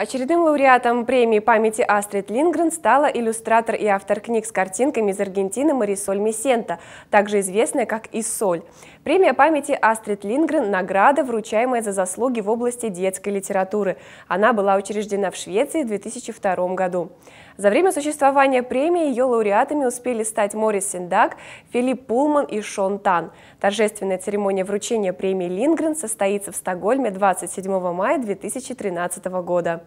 Очередным лауреатом премии памяти Астрид Лингрен стала иллюстратор и автор книг с картинками из Аргентины Марисоль Месента, также известная как Иссоль. Премия памяти Астрид Лингрен – награда, вручаемая за заслуги в области детской литературы. Она была учреждена в Швеции в 2002 году. За время существования премии ее лауреатами успели стать Морис Синдак, Филипп Пулман и Шон Тан. Торжественная церемония вручения премии «Лингрен» состоится в Стокгольме 27 мая 2013 года.